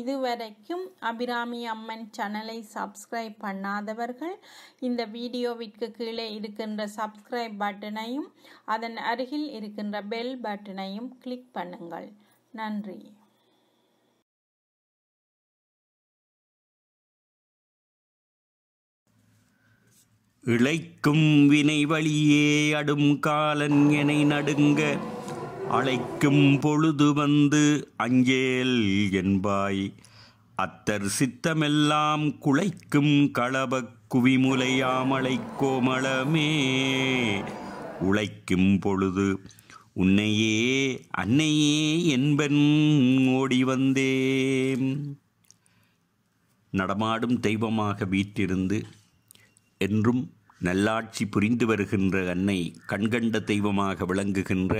இதுவரைக்கும் அபிராமி அம்மன் சேனலை சப்ஸ்கிரைப் பண்ணாதவர்கள் இந்த வீடியோவிற்கு கீழே இருக்கின்ற சப்ஸ்கிரைப் பட்டனையும் அதன் அருகில் இருக்கின்ற பெல் பட்டனையும் கிளிக் பண்ணுங்கள் நன்றி இழைக்கும் வினை வழியே அடும் காலன் என நடுங்க அழைக்கும் பொழுது வந்து அஞ்சேல் என்பாய் அத்தர் சித்தமெல்லாம் குளைக்கும் களபக் குவிமுலையாமலை கோமளமே உழைக்கும் பொழுது உன்னையே அன்னையே என்பன் ஓடி வந்தேன் நடமாடும் தெய்வமாக வீட்டிருந்து என்றும் நல்லாட்சி புரிந்து வருகின்ற அன்னை கண்கண்ட தெய்வமாக விளங்குகின்ற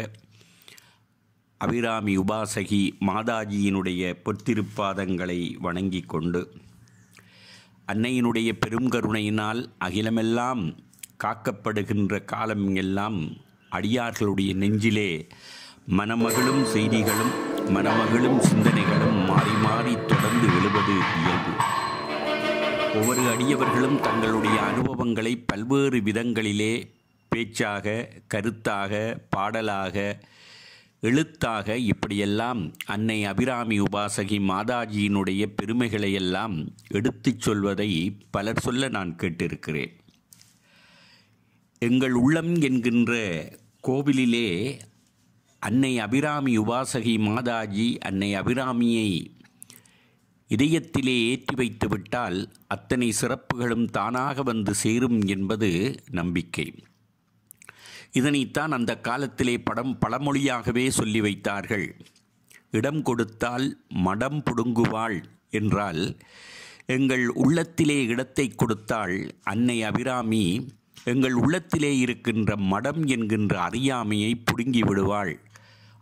அபிராமி உபாசகி மாதாஜியினுடைய பொத்திருப்பாதங்களை வணங்கி கொண்டு அன்னையினுடைய பெருங்கருணையினால் அகிலமெல்லாம் காக்கப்படுகின்ற காலம் எல்லாம் அடியார்களுடைய நெஞ்சிலே மனமகளும் செய்திகளும் மனமகளும் சிந்தனைகளும் மாறி மாறி தொடர்ந்து எழுவது இயல்பு ஒவ்வொரு அடியவர்களும் தங்களுடைய அனுபவங்களை பல்வேறு விதங்களிலே பேச்சாக கருத்தாக பாடலாக எழுத்தாக இப்படியெல்லாம் அன்னை அபிராமி உபாசகி மாதாஜியினுடைய பெருமைகளையெல்லாம் எடுத்துச் சொல்வதை பலர் சொல்ல நான் கேட்டிருக்கிறேன் எங்கள் உள்ளம் என்கின்ற கோவிலிலே அன்னை அபிராமி உபாசகி மாதாஜி அன்னை அபிராமியை இதயத்திலே ஏற்றி வைத்துவிட்டால் அத்தனை சிறப்புகளும் தானாக வந்து சேரும் என்பது நம்பிக்கை இதனைத்தான் அந்த காலத்திலே படம் பழமொழியாகவே சொல்லி வைத்தார்கள் இடம் கொடுத்தால் மடம் புடுங்குவாள் என்றால் எங்கள் உள்ளத்திலே இடத்தை கொடுத்தாள் அன்னை அபிராமி எங்கள் உள்ளத்திலே இருக்கின்ற மடம் என்கின்ற அறியாமையை புடுங்கி விடுவாள்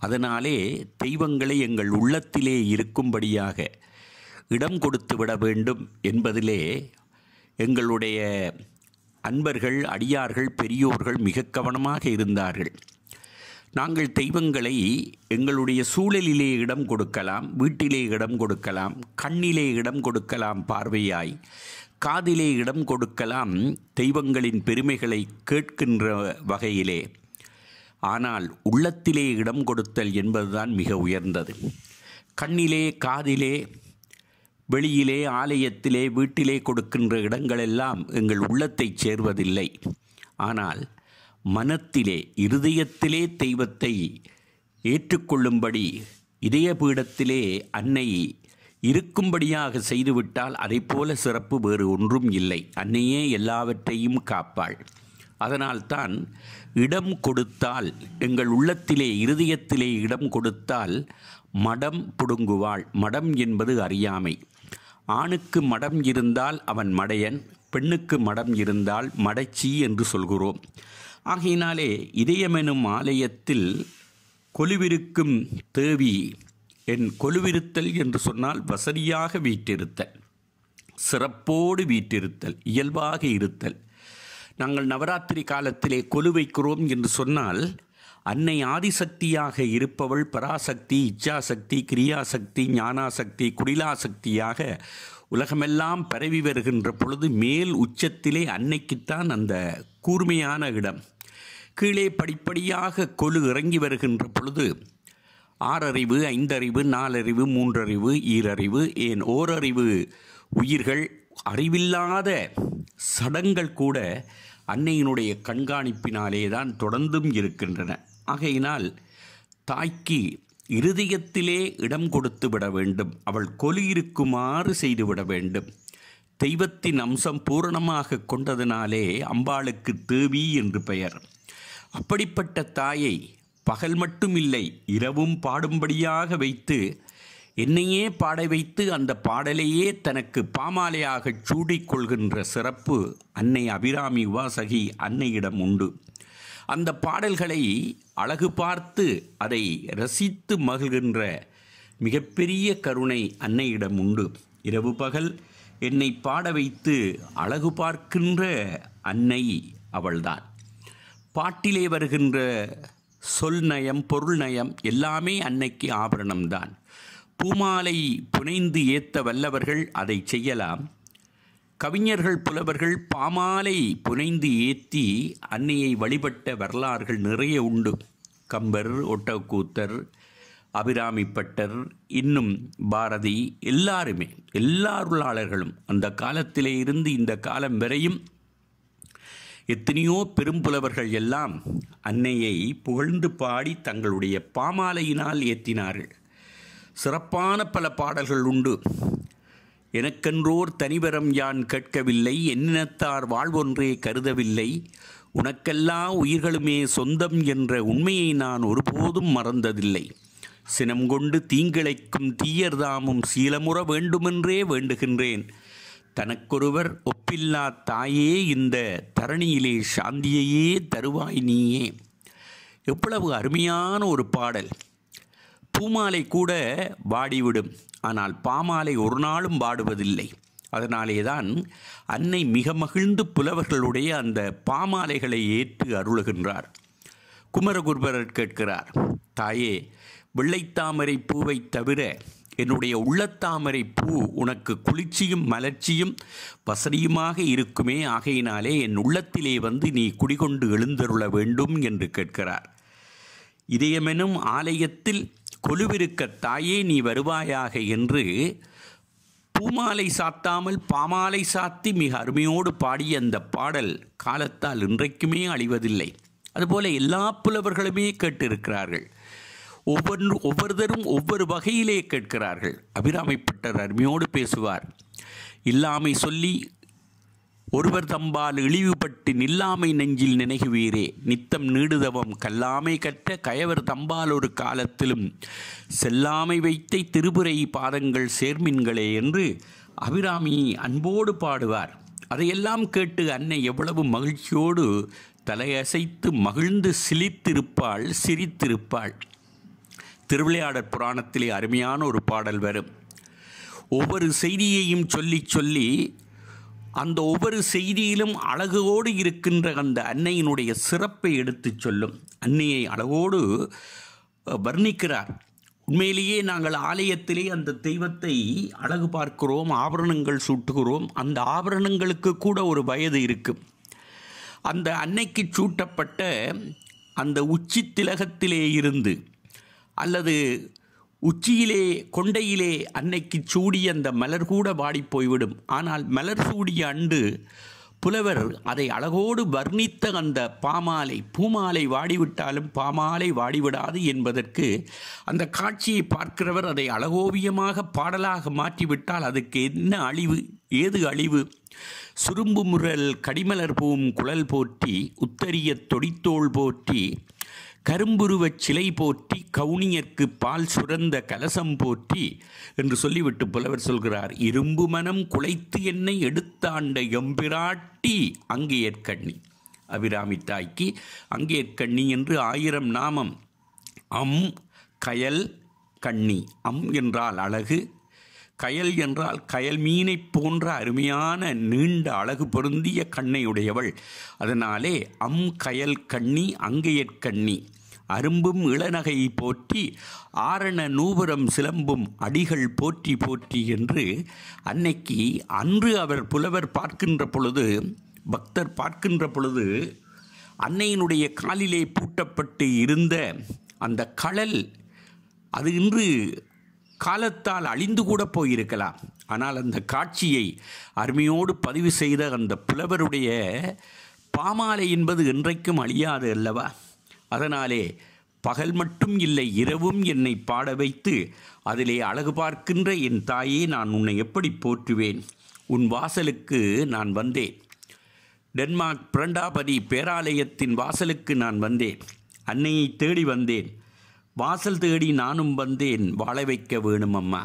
அதனாலே தெய்வங்களை எங்கள் உள்ளத்திலே இருக்கும்படியாக இடம் கொடுத்து விட வேண்டும் என்பதிலே எங்களுடைய அன்பர்கள் அடியார்கள் பெரியோர்கள் மிக கவனமாக இருந்தார்கள் நாங்கள் தெய்வங்களை எங்களுடைய சூழலிலே இடம் கொடுக்கலாம் வீட்டிலே இடம் கொடுக்கலாம் கண்ணிலே இடம் கொடுக்கலாம் பார்வையாய் காதிலே இடம் கொடுக்கலாம் தெய்வங்களின் பெருமைகளை கேட்கின்ற வகையிலே ஆனால் உள்ளத்திலே இடம் கொடுத்தல் என்பதுதான் மிக உயர்ந்தது கண்ணிலே காதிலே வெளியிலே ஆலயத்திலே வீட்டிலே கொடுக்கின்ற இடங்களெல்லாம் எங்கள் உள்ளத்தை சேர்வதில்லை ஆனால் மனத்திலே இருதயத்திலே தெய்வத்தை ஏற்றுக்கொள்ளும்படி இதய பீடத்திலே அன்னை இருக்கும்படியாக செய்துவிட்டால் அதை போல சிறப்பு வேறு ஒன்றும் இல்லை அன்னையே எல்லாவற்றையும் காப்பாள் அதனால்தான் இடம் கொடுத்தால் எங்கள் உள்ளத்திலே இருதயத்திலே இடம் கொடுத்தால் மடம் புடுங்குவாள் மடம் என்பது அறியாமை ஆணுக்கு மடம் இருந்தால் அவன் மடையன் பெண்ணுக்கு மடம் இருந்தால் மடச்சி என்று சொல்கிறோம் ஆகையினாலே இதயமெனும் ஆலயத்தில் கொலுவிருக்கும் தேவி என் கொலுவிருத்தல் என்று சொன்னால் வசதியாக வீற்றிருத்தல் சிறப்போடு வீற்றிருத்தல் இயல்பாக இருத்தல் நாங்கள் நவராத்திரி காலத்திலே கொலு வைக்கிறோம் என்று சொன்னால் அன்னை ஆதிசக்தியாக இருப்பவள் பராசக்தி இச்சாசக்தி கிரியாசக்தி ஞானாசக்தி குடிலாசக்தியாக உலகமெல்லாம் பரவி வருகின்ற பொழுது மேல் உச்சத்திலே அன்னைக்குத்தான் அந்த கூர்மையான இடம் கீழே படிப்படியாக கொலு இறங்கி வருகின்ற பொழுது ஆறறிவு ஐந்தறிவு நாலறிவு மூன்றறிவு ஈரறிவு ஏன் ஓரறிவு உயிர்கள் அறிவில்லாத சடங்கள் கூட அன்னையினுடைய கண்காணிப்பினாலே தான் தொடர்ந்தும் இருக்கின்றன ஆகையினால் தாய்க்கு இருதயத்திலே இடம் கொடுத்து விட வேண்டும் அவள் கொலி இருக்குமாறு செய்துவிட வேண்டும் தெய்வத்தின் அம்சம் பூரணமாக கொண்டதனாலே அம்பாளுக்கு தேவி என்று பெயர் அப்படிப்பட்ட தாயை பகல் மட்டும் இல்லை இரவும் பாடும்படியாக வைத்து என்னையே பாட வைத்து அந்த பாடலையே தனக்கு பாமாலையாக சூடிக்கொள்கின்ற சிறப்பு அன்னை அபிராமி உபாசகி அன்னையிடம் உண்டு அந்த பாடல்களை அழகு பார்த்து அதை ரசித்து மகிழ்கின்ற மிகப்பெரிய கருணை அன்னையிடம் உண்டு இரவு பகல் என்னை பாட வைத்து அழகு பார்க்கின்ற அன்னை அவள்தான் பாட்டிலே வருகின்ற சொல் நயம் பொருள் நயம் எல்லாமே அன்னைக்கு ஆபரணம்தான் பூமாலை புனைந்து ஏத்த வல்லவர்கள் அதை செய்யலாம் கவிஞர்கள் புலவர்கள் பாமாலை புனைந்து ஏற்றி அன்னையை வழிபட்ட வரலாறுகள் நிறைய உண்டு கம்பர் ஒட்டக்கூத்தர் அபிராமிப்பட்டர் இன்னும் பாரதி எல்லாருமே எல்லா அந்த காலத்திலே இருந்து இந்த காலம் வரையும் எத்தனையோ பெரும்புலவர்கள் எல்லாம் அன்னையை புகழ்ந்து பாடி தங்களுடைய பாமாலையினால் ஏற்றினார்கள் சிறப்பான பல பாடல்கள் உண்டு எனக்கென்றோர் தனிவரம் யான் கேட்கவில்லை என்னினத்தார் வாழ்வொன்றே கருதவில்லை உனக்கெல்லா உயிர்களுமே சொந்தம் என்ற உண்மையை நான் ஒருபோதும் மறந்ததில்லை சினம் கொண்டு தீங்கிழைக்கும் தீயர்தாமும் சீலமுற வேண்டுமென்றே வேண்டுகின்றேன் தனக்கொருவர் ஒப்பில்லா தாயே இந்த தரணியிலே சாந்தியையே தருவாய் நீயே எவ்வளவு அருமையான ஒரு பாடல் பூமாலை கூட வாடிவிடும் ஆனால் பாமாலை ஒரு நாளும் வாடுவதில்லை அதனாலே தான் அன்னை மிக மகிழ்ந்து புலவர்களுடைய அந்த பாமாலைகளை ஏற்று அருளுகின்றார் குமரகுருபரர் கேட்கிறார் தாயே வெள்ளைத்தாமரை பூவை தவிர என்னுடைய உள்ளத்தாமரை பூ உனக்கு குளிர்ச்சியும் மலர்ச்சியும் வசதியுமாக இருக்குமே ஆகையினாலே என் உள்ளத்திலே வந்து நீ குடிகொண்டு எழுந்தருள வேண்டும் என்று கேட்கிறார் இதயமெனும் ஆலயத்தில் கொலுவிருக்க தாயே நீ வருவாயாக என்று பூமாலை சாத்தாமல் பாமாலை சாத்தி மிக அருமையோடு பாடிய அந்த பாடல் காலத்தால் இன்றைக்குமே அழிவதில்லை அதுபோல எல்லா புலவர்களுமே கேட்டிருக்கிறார்கள் ஒவ்வொன்று ஒவ்வொருதரும் ஒவ்வொரு வகையிலே கேட்கிறார்கள் அபிராமைப்பட்டர் அருமையோடு பேசுவார் இல்லாமை சொல்லி ஒருவர் தம்பால் இழிவுபட்டு நில்லாமை நெஞ்சில் நினைகுவீரே நித்தம் நீடுதவம் கல்லாமை கற்ற கயவர் தம்பால் ஒரு காலத்திலும் செல்லாமை வைத்தை திருபுரை பாதங்கள் சேர்மின்களே என்று அபிராமி அன்போடு பாடுவார் அதையெல்லாம் கேட்டு அன்னை எவ்வளவு மகிழ்ச்சியோடு தலையசைத்து மகிழ்ந்து சிலித்திருப்பாள் சிரித்திருப்பாள் திருவிளையாடற் புராணத்திலே அருமையான ஒரு பாடல் வரும் ஒவ்வொரு செய்தியையும் சொல்லி சொல்லி அந்த ஒவ்வொரு செய்தியிலும் அழகோடு இருக்கின்ற அந்த அன்னையினுடைய சிறப்பை எடுத்து சொல்லும் அன்னையை அழகோடு வர்ணிக்கிறார் உண்மையிலேயே நாங்கள் ஆலயத்திலே அந்த தெய்வத்தை அழகு பார்க்கிறோம் ஆபரணங்கள் சூட்டுகிறோம் அந்த ஆபரணங்களுக்கு கூட ஒரு வயது இருக்குது அந்த அன்னைக்கு சூட்டப்பட்ட அந்த உச்சி திலகத்திலே இருந்து அல்லது உச்சியிலே கொண்டையிலே அன்னைக்கு சூடிய அந்த மலர் கூட வாடி போய்விடும் ஆனால் மலர் சூடிய அண்டு புலவர் அதை அழகோடு வர்ணித்த அந்த பாமாலை பூமாலை வாடிவிட்டாலும் பாமாலை வாடிவிடாது என்பதற்கு அந்த காட்சியை பார்க்கிறவர் அதை அழகோவியமாக பாடலாக மாற்றிவிட்டால் அதுக்கு என்ன அழிவு ஏது அழிவு சுரும்பு முரல் கடிமலர் பூவும் குழல் போற்றி உத்தரிய தொடித்தோள் போற்றி கரும்புருவச் சிலை போற்றி கவுனியர்க்கு பால் சுரந்த கலசம் போற்றி என்று சொல்லிவிட்டு புலவர் சொல்கிறார் இரும்பு மனம் குலைத்து என்னை எடுத்தாண்ட எம்பிராட்டி அங்கேயற்கண்ணி அபிராமி தாய்க்கு அங்கேயற்கண்ணி என்று ஆயிரம் நாமம் அம் கயல் கண்ணி அம் என்றால் அழகு கயல் என்றால் கயல் மீனை போன்ற அருமையான நீண்ட அழகு பொருந்திய கண்ணை உடையவள் அதனாலே அம் கயல் கண்ணி அங்கையற்கண்ணி அரும்பும் இளநகையை போற்றி ஆரண நூபுரம் சிலம்பும் அடிகள் போற்றி போற்றி என்று அன்னைக்கு அன்று அவர் புலவர் பார்க்கின்ற பொழுது பக்தர் பார்க்கின்ற பொழுது அன்னையினுடைய காலிலே பூட்டப்பட்டு இருந்த அந்த களல் அது இன்று காலத்தால் அழிந்து கூட போயிருக்கலாம் ஆனால் அந்த காட்சியை அருமையோடு பதிவு செய்த அந்த புலவருடைய பாமாலை என்பது என்றைக்கும் அழியாது அல்லவா அதனாலே பகல் மட்டும் இல்லை இரவும் என்னை பாட வைத்து அதிலே அழகு பார்க்கின்ற என் தாயே நான் உன்னை எப்படி போற்றுவேன் உன் வாசலுக்கு நான் வந்தேன் டென்மார்க் பிரண்டாபதி பேராலயத்தின் வாசலுக்கு நான் வந்தேன் அன்னையை தேடி வந்தேன் வாசல் தேடி நானும் வந்தேன் வாழ வைக்க வேணும் அம்மா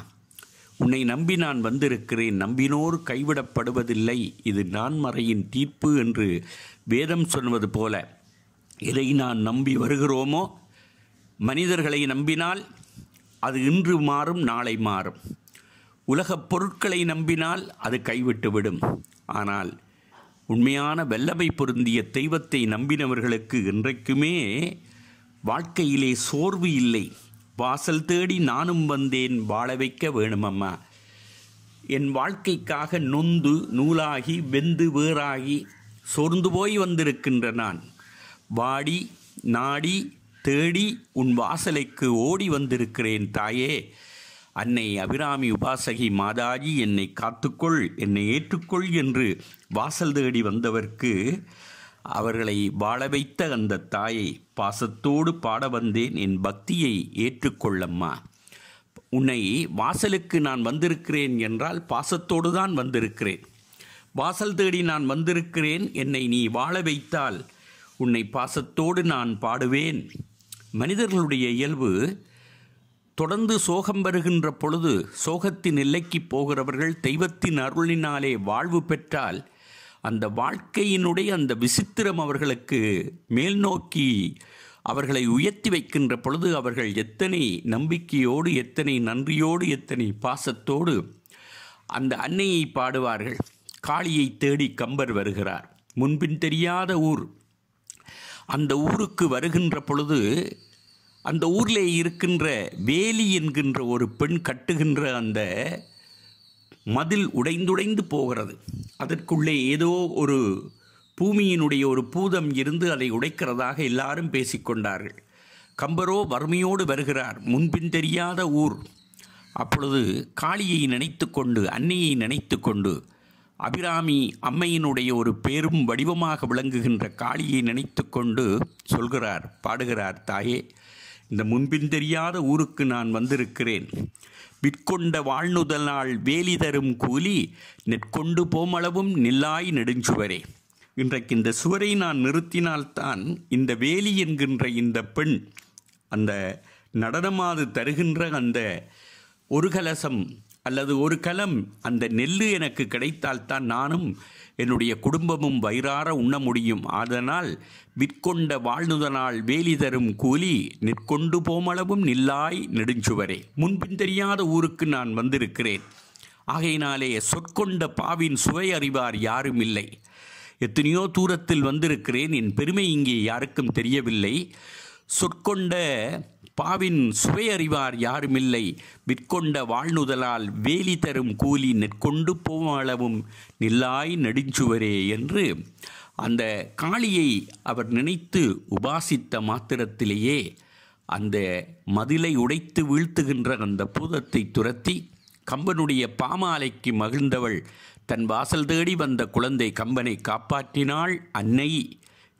உன்னை நம்பி நான் வந்திருக்கிறேன் நம்பினோர் கைவிடப்படுவதில்லை இது நான்மறையின் தீர்ப்பு என்று வேதம் சொல்வது போல எதை நான் நம்பி வருகிறோமோ மனிதர்களை நம்பினால் அது இன்று மாறும் நாளை மாறும் உலகப் பொருட்களை நம்பினால் அது கைவிட்டுவிடும் ஆனால் உண்மையான வல்லமை பொருந்திய தெய்வத்தை நம்பினவர்களுக்கு இன்றைக்குமே வாழ்க்கையிலே சோர்வு இல்லை வாசல் தேடி நானும் வந்தேன் வாழ வைக்க வேணுமம்மா என் வாழ்க்கைக்காக நொந்து நூலாகி வெந்து வேறாகி சோர்ந்து போய் வந்திருக்கின்ற நான் வாடி நாடி தேடி உன் வாசலைக்கு ஓடி வந்திருக்கிறேன் தாயே அன்னை அபிராமி உபாசகி மாதாஜி என்னை காத்துக்கொள் என்னை ஏற்றுக்கொள் என்று வாசல் தேடி வந்தவர்க்கு அவர்களை வாழ வைத்த அந்த தாயை பாசத்தோடு பாட வந்தேன் என் பக்தியை ஏற்றுக்கொள்ளம்மா உன்னை வாசலுக்கு நான் வந்திருக்கிறேன் என்றால் பாசத்தோடு தான் வந்திருக்கிறேன் வாசல் தேடி நான் வந்திருக்கிறேன் என்னை நீ வாழ வைத்தால் உன்னை பாசத்தோடு நான் பாடுவேன் மனிதர்களுடைய இயல்பு தொடர்ந்து சோகம் வருகின்ற பொழுது சோகத்தின் எல்லைக்கு போகிறவர்கள் தெய்வத்தின் அருளினாலே வாழ்வு பெற்றால் அந்த வாழ்க்கையினுடைய அந்த விசித்திரம் அவர்களுக்கு மேல் நோக்கி அவர்களை உயர்த்தி வைக்கின்ற பொழுது அவர்கள் எத்தனை நம்பிக்கையோடு எத்தனை நன்றியோடு எத்தனை பாசத்தோடு அந்த அன்னையை பாடுவார்கள் காளியை தேடி கம்பர் வருகிறார் முன்பின் தெரியாத ஊர் அந்த ஊருக்கு வருகின்ற பொழுது அந்த ஊரில் இருக்கின்ற வேலி என்கின்ற ஒரு பெண் கட்டுகின்ற அந்த மதில் உடைந்துடைந்து போகிறது அதற்குள்ளே ஏதோ ஒரு பூமியினுடைய ஒரு பூதம் இருந்து அதை உடைக்கிறதாக எல்லாரும் பேசிக்கொண்டார்கள் கம்பரோ வறுமையோடு வருகிறார் முன்பின் தெரியாத ஊர் அப்பொழுது காளியை நினைத்து கொண்டு அன்னையை நினைத்து கொண்டு அபிராமி அம்மையினுடைய ஒரு பெரும் வடிவமாக விளங்குகின்ற காளியை நினைத்து கொண்டு சொல்கிறார் பாடுகிறார் தாயே இந்த முன்பின் தெரியாத ஊருக்கு நான் வந்திருக்கிறேன் விற்கொண்ட வாழ்நுதல் நாள் வேலி தரும் கூலி நெற்கொண்டு போமளவும் நில்லாய் நெடுஞ்சுவரே இன்றைக்கு இந்த சுவரை நான் நிறுத்தினால்தான் இந்த வேலி என்கின்ற இந்த பெண் அந்த நடனமாது தருகின்ற அந்த ஒரு கலசம் அல்லது ஒரு கலம் அந்த நெல்லு எனக்கு கிடைத்தால்தான் நானும் என்னுடைய குடும்பமும் வயிறார உண்ண முடியும் அதனால் விற்கொண்ட வாழ்நுதனால் வேலி தரும் கூலி நிற்கொண்டு போமளவும் நில்லாய் நெடுஞ்சுவரே முன்பின் தெரியாத ஊருக்கு நான் வந்திருக்கிறேன் ஆகையினாலே சொற்கொண்ட பாவின் சுவை அறிவார் யாரும் இல்லை எத்தனையோ தூரத்தில் வந்திருக்கிறேன் என் பெருமை இங்கே யாருக்கும் தெரியவில்லை சொற்கொண்ட பாவின் சுவையறிவார் யாருமில்லை விற்கொண்ட வாழ்நுதலால் வேலி தரும் கூலி நெற்கொண்டு போகும் நில்லாய் நெடுஞ்சுவரே என்று அந்த காளியை அவர் நினைத்து உபாசித்த மாத்திரத்திலேயே அந்த மதிலை உடைத்து வீழ்த்துகின்ற அந்த பூதத்தை துரத்தி கம்பனுடைய பாமாலைக்கு மகிழ்ந்தவள் தன் வாசல் தேடி வந்த குழந்தை கம்பனை காப்பாற்றினாள் அன்னை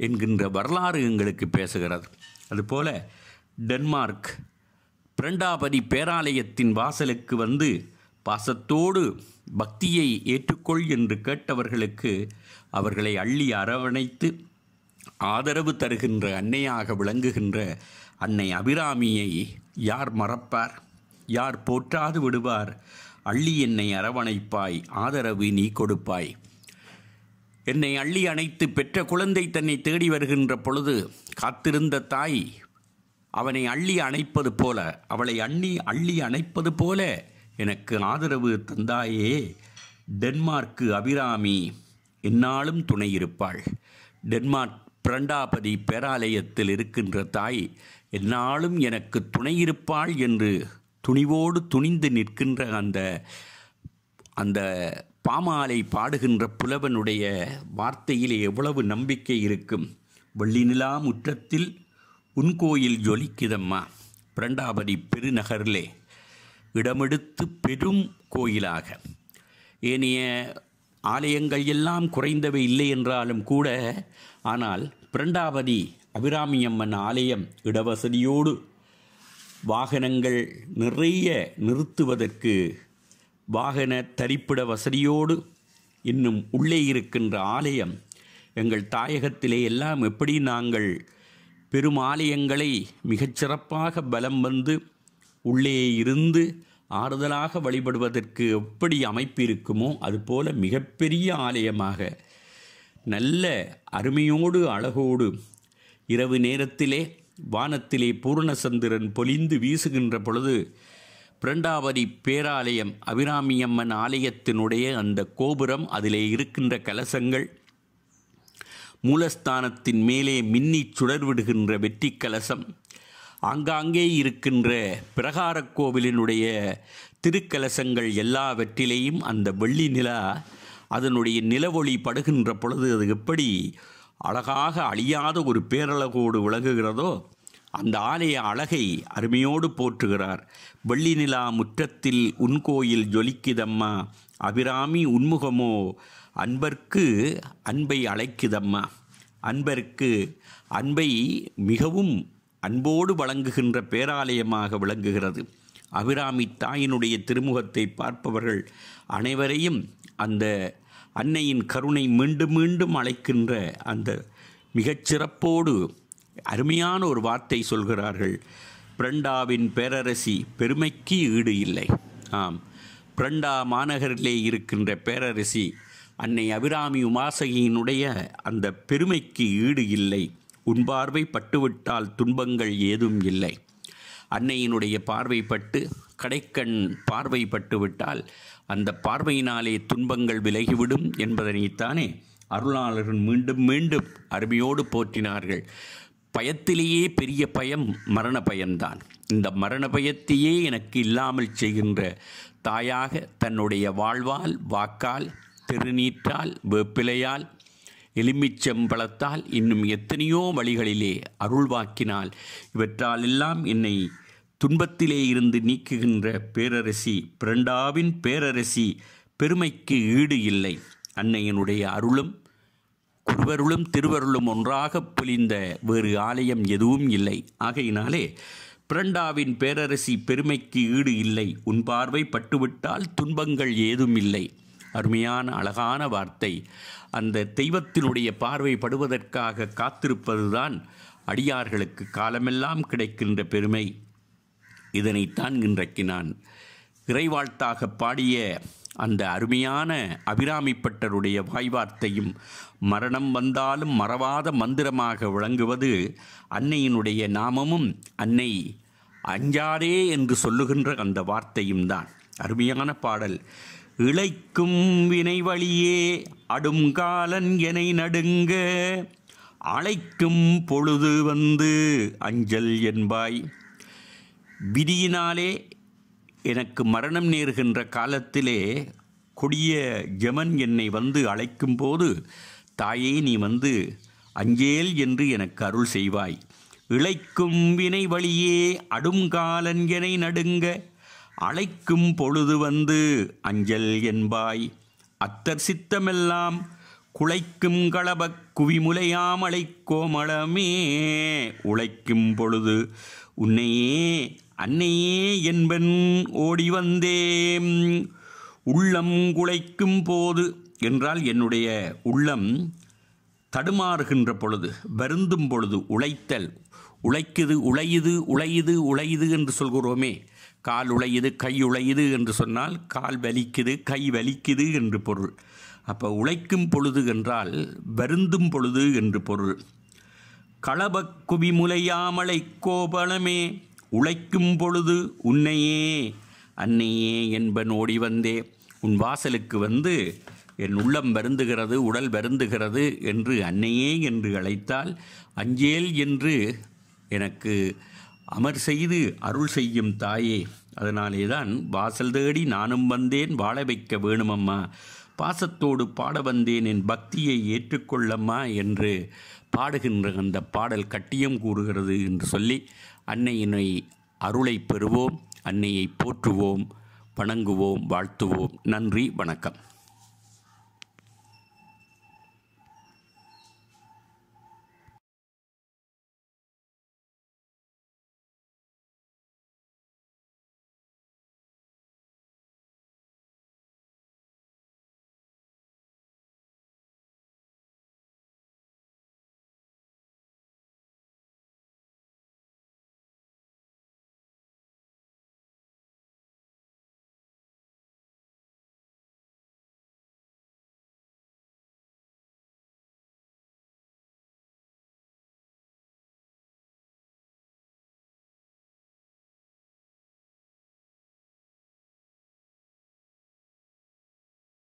என்கின்ற வரலாறு எங்களுக்கு பேசுகிறது அதுபோல் டென்மார்க் பிரண்டாபதி பேராலயத்தின் வாசலுக்கு வந்து பாசத்தோடு பக்தியை ஏற்றுக்கொள் என்று கேட்டவர்களுக்கு அவர்களை அள்ளி அரவணைத்து ஆதரவு தருகின்ற அன்னையாக விளங்குகின்ற அன்னை அபிராமியை யார் மறப்பார் யார் போற்றாது விடுவார் அள்ளி என்னை அரவணைப்பாய் ஆதரவு நீ கொடுப்பாய் என்னை அள்ளி அணைத்து பெற்ற குழந்தை தன்னை தேடி வருகின்ற பொழுது காத்திருந்த தாய் அவனை அள்ளி அணைப்பது போல அவளை அண்ணி அள்ளி அணைப்பது போல எனக்கு ஆதரவு தந்தாயே டென்மார்க்கு அபிராமி என்னாலும் துணை இருப்பாள் டென்மார்க் பிரண்டாபதி பேராலயத்தில் இருக்கின்ற தாய் என்னாலும் எனக்கு துணை இருப்பாள் என்று துணிவோடு துணிந்து நிற்கின்ற அந்த அந்த பாமாலை பாடுகின்ற புலவனுடைய வார்த்தையிலே எவ்வளவு நம்பிக்கை இருக்கும் வெள்ளி நிலா முற்றத்தில் உன் கோயில் ஜொலிக்குதம்மா பிரண்டாபதி பெருநகரிலே இடமெடுத்து பெரும் கோயிலாக ஏனைய ஆலயங்கள் எல்லாம் குறைந்தவை இல்லை என்றாலும் கூட ஆனால் பிரண்டாபதி அபிராமியம்மன் ஆலயம் இடவசதியோடு வாகனங்கள் நிறைய நிறுத்துவதற்கு வாகன தரிப்பிட வசதியோடு இன்னும் உள்ளே இருக்கின்ற ஆலயம் எங்கள் தாயகத்திலே எல்லாம் எப்படி நாங்கள் பெரும் ஆலயங்களை மிகச்சிறப்பாக பலம் வந்து உள்ளே இருந்து ஆறுதலாக வழிபடுவதற்கு எப்படி அமைப்பு இருக்குமோ அதுபோல் மிகப்பெரிய ஆலயமாக நல்ல அருமையோடு அழகோடு இரவு நேரத்திலே வானத்திலே பூர்ணசந்திரன் பொலிந்து வீசுகின்ற பொழுது பிரண்டாவதி பேராலயம் அபிராமியம்மன் ஆலயத்தினுடைய அந்த கோபுரம் அதிலே இருக்கின்ற கலசங்கள் மூலஸ்தானத்தின் மேலே மின்னி சுடர்விடுகின்ற வெற்றி கலசம் ஆங்காங்கே இருக்கின்ற பிரகார கோவிலினுடைய திருக்கலசங்கள் எல்லாவற்றிலேயும் அந்த வெள்ளி நிலா அதனுடைய நிலவொளி படுகின்ற பொழுது அது எப்படி அழகாக அழியாத ஒரு பேரழகோடு விளங்குகிறதோ அந்த ஆலய அழகை அருமையோடு போற்றுகிறார் வெள்ளி நிலா முற்றத்தில் உன்கோயில் ஜொலிக்குதம்மா அபிராமி உன்முகமோ அன்பர்க்கு அன்பை அழைக்குதம்மா அன்பர்க்கு அன்பை மிகவும் அன்போடு வழங்குகின்ற பேராலயமாக விளங்குகிறது அபிராமி தாயினுடைய திருமுகத்தை பார்ப்பவர்கள் அனைவரையும் அந்த அன்னையின் கருணை மீண்டும் மீண்டும் அழைக்கின்ற அந்த மிகச்சிறப்போடு அருமையான ஒரு வார்த்தை சொல்கிறார்கள் பிரண்டாவின் பேரரசி பெருமைக்கு ஈடு இல்லை ஆம் பிரண்டா மாநகரிலே இருக்கின்ற பேரரசி அன்னை அபிராமி உமாசகியினுடைய அந்த பெருமைக்கு ஈடு இல்லை உன் பார்வை பட்டுவிட்டால் துன்பங்கள் ஏதும் இல்லை அன்னையினுடைய பார்வைப்பட்டு கடைக்கண் பார்வைப்பட்டு விட்டால் அந்த பார்வையினாலே துன்பங்கள் விலகிவிடும் என்பதனைத்தானே அருளாளர்கள் மீண்டும் மீண்டும் அருமையோடு போற்றினார்கள் பயத்திலேயே பெரிய பயம் மரண பயம்தான் இந்த மரண பயத்தையே எனக்கு இல்லாமல் செய்கின்ற தாயாக தன்னுடைய வாழ்வால் வாக்கால் திருநீற்றால் வேப்பிலையால் எலுமிச்சம்பழத்தால் இன்னும் எத்தனையோ வழிகளிலே அருள்வாக்கினால் இவற்றால் எல்லாம் என்னை துன்பத்திலே இருந்து நீக்குகின்ற பேரரசி பிரண்டாவின் பேரரசி பெருமைக்கு ஈடு இல்லை அன்னையனுடைய அருளும் திருவருளும் திருவருளும் ஒன்றாக பொலிந்த வேறு ஆலயம் எதுவும் இல்லை ஆகையினாலே பிரண்டாவின் பேரரசி பெருமைக்கு ஈடு இல்லை உன் பார்வை பட்டுவிட்டால் துன்பங்கள் ஏதும் இல்லை அருமையான அழகான வார்த்தை அந்த தெய்வத்தினுடைய பார்வை படுவதற்காக காத்திருப்பதுதான் அடியார்களுக்கு காலமெல்லாம் கிடைக்கின்ற பெருமை இதனைத்தான் இன்றைக்கு நான் இறைவாழ்த்தாக பாடிய அந்த அருமையான அபிராமிப்பட்டருடைய வாய்வார்த்தையும் மரணம் வந்தாலும் மறவாத மந்திரமாக விளங்குவது அன்னையினுடைய நாமமும் அன்னை அஞ்சாரே என்று சொல்லுகின்ற அந்த வார்த்தையும் தான் அருமையான பாடல் இழைக்கும் வினை வழியே அடுங்காலன் என நடுங்க அழைக்கும் பொழுது வந்து அஞ்சல் என்பாய் விதியினாலே எனக்கு மரணம் நேர்கின்ற காலத்திலே கொடிய ஜமன் என்னை வந்து அழைக்கும்போது தாயே நீ வந்து அஞ்சேல் என்று எனக்கு அருள் செய்வாய் இழைக்கும் வினை வழியே அடுங்காலன் நடுங்க அழைக்கும் பொழுது வந்து அஞ்சல் என்பாய் அத்தர் சித்தமெல்லாம் குளைக்கும் களப குவிமுலையாமலை கோமளமே உழைக்கும் பொழுது உன்னையே அன்னையே என்பன் ஓடி வந்தேன் உள்ளம் குலைக்கும் போது என்றால் என்னுடைய உள்ளம் தடுமாறுகின்ற பொழுது வருந்தும் பொழுது உழைத்தல் உழைக்குது உழையுது உழையுது உழையுது என்று சொல்கிறோமே கால் உழையுது கை உழையுது என்று சொன்னால் கால் வலிக்குது கை வலிக்குது என்று பொருள் அப்போ உழைக்கும் பொழுது என்றால் வருந்தும் பொழுது என்று பொருள் களபக் குவிமுலையாமலை கோபலமே உழைக்கும் பொழுது உன்னையே அன்னையே என்பன் ஓடி வந்தே உன் வாசலுக்கு வந்து என் உள்ளம் வருந்துகிறது உடல் வருந்துகிறது என்று அன்னையே என்று அழைத்தால் அஞ்சேல் என்று எனக்கு அமர் செய்து அருள் செய்யும் தாயே அதனாலே தான் வாசல் தேடி நானும் வந்தேன் வாழ வைக்க வேணுமம்மா பாசத்தோடு பாட வந்தேன் என் பக்தியை ஏற்றுக்கொள்ளம்மா என்று பாடுகின்ற அந்த பாடல் கட்டியம் கூறுகிறது என்று சொல்லி அன்னையினை அருளை பெறுவோம் அன்னையை போற்றுவோம் வணங்குவோம் வாழ்த்துவோம் நன்றி வணக்கம்